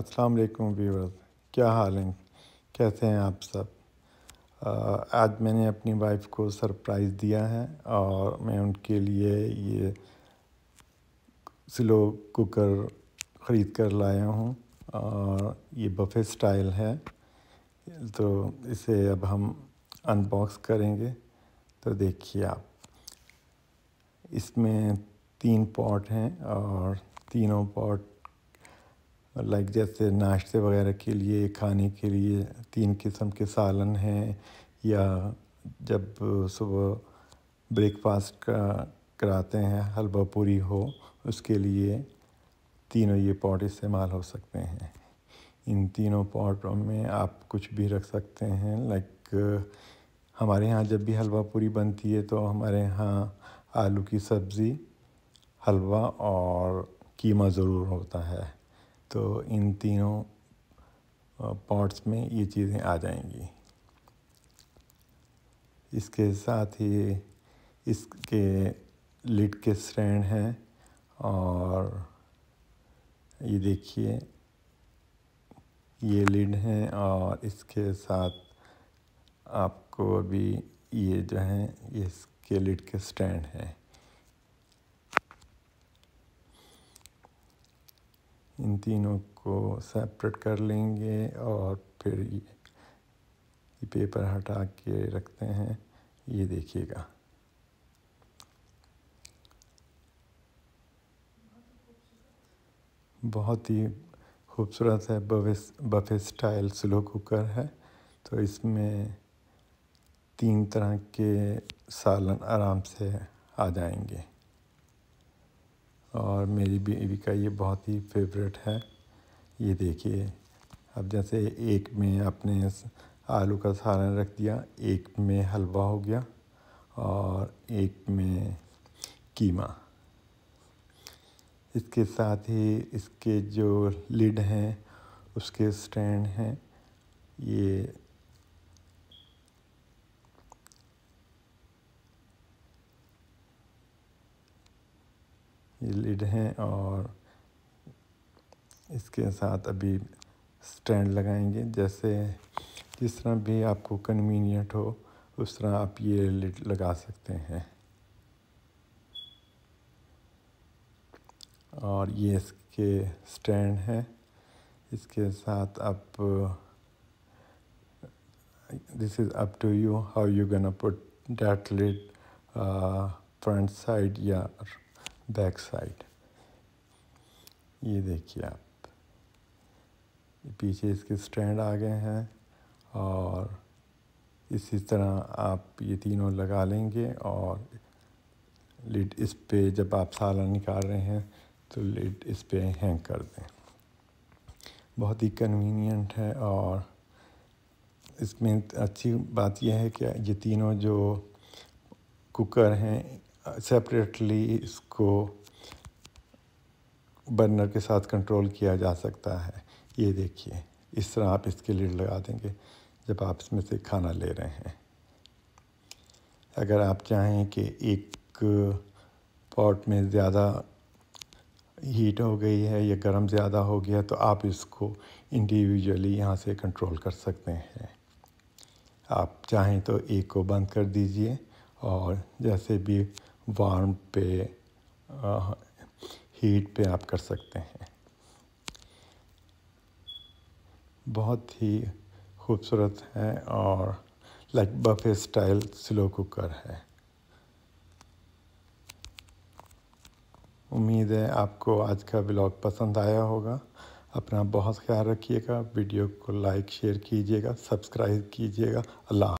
अस्सलाम वालेकुम व्यूअर्स क्या हाल हैं कैसे हैं आप सब आज मैंने अपनी वाइफ को सरप्राइज़ दिया है और मैं उनके लिए ये स्लो कुकर ख़रीद कर लाया हूँ और ये बफे स्टाइल है तो इसे अब हम अनबॉक्स करेंगे तो देखिए आप इसमें तीन पॉट हैं और तीनों पॉट लाइक जैसे नाश्ते वगैरह के लिए खाने के लिए तीन किस्म के सालन हैं या जब सुबह ब्रेकफास्ट का कराते हैं हलवा पूरी हो उसके लिए तीनों ये पॉट इस्तेमाल हो सकते हैं इन तीनों पॉटों में आप कुछ भी रख सकते हैं लाइक हमारे यहाँ जब भी हलवा पूरी बनती है तो हमारे यहाँ आलू की सब्ज़ी हलवा और कीमा ज़रूर होता है तो इन तीनों पॉट्स में ये चीज़ें आ जाएंगी इसके साथ ही इसके लिड के स्टैंड हैं और ये देखिए ये लिड हैं और इसके साथ आपको अभी ये जो हैं इसके लिड के स्टैंड हैं इन तीनों को सेपरेट कर लेंगे और फिर ये पेपर हटा के रखते हैं ये देखिएगा बहुत ही खूबसूरत है बफे स्टाइल स्लो कुकर है तो इसमें तीन तरह के सालन आराम से आ जाएंगे और मेरी बीवी का ये बहुत ही फेवरेट है ये देखिए अब जैसे एक में आपने आलू का सारा रख दिया एक में हलवा हो गया और एक में कीमा इसके साथ ही इसके जो लिड हैं उसके स्टैंड हैं ये ये लिड हैं और इसके साथ अभी स्टैंड लगाएंगे जैसे जिस तरह भी आपको कन्वीनियंट हो उस तरह आप ये लिड लगा सकते हैं और ये इसके स्टैंड हैं इसके साथ आप this is up to you how you gonna put that lid front side या बैक साइड ये देखिए आप पीछे इसके स्टैंड आ गए हैं और इसी तरह आप ये तीनों लगा लेंगे और लिड इस पे जब आप साला निकाल रहे हैं तो लिड इस पे हैंग कर दें बहुत ही कन्वीनियंट है और इसमें अच्छी बात यह है कि ये तीनों जो कुकर हैं सेपरेटली इसको बर्नर के साथ कंट्रोल किया जा सकता है ये देखिए इस तरह आप इसके लीड लगा देंगे जब आप इसमें से खाना ले रहे हैं अगर आप चाहें कि एक पॉट में ज़्यादा हीट हो गई है या गर्म ज़्यादा हो गया तो आप इसको इंडिविजुअली यहाँ से कंट्रोल कर सकते हैं आप चाहें तो एक को बंद कर दीजिए और जैसे भी वार्म पे हीट पे आप कर सकते हैं बहुत ही खूबसूरत है और like buffet style slow cooker है उम्मीद है आपको आज का ब्लॉग पसंद आया होगा अपना बहुत ख्याल रखिएगा वीडियो को लाइक शेयर कीजिएगा सब्सक्राइब कीजिएगा अल्लाह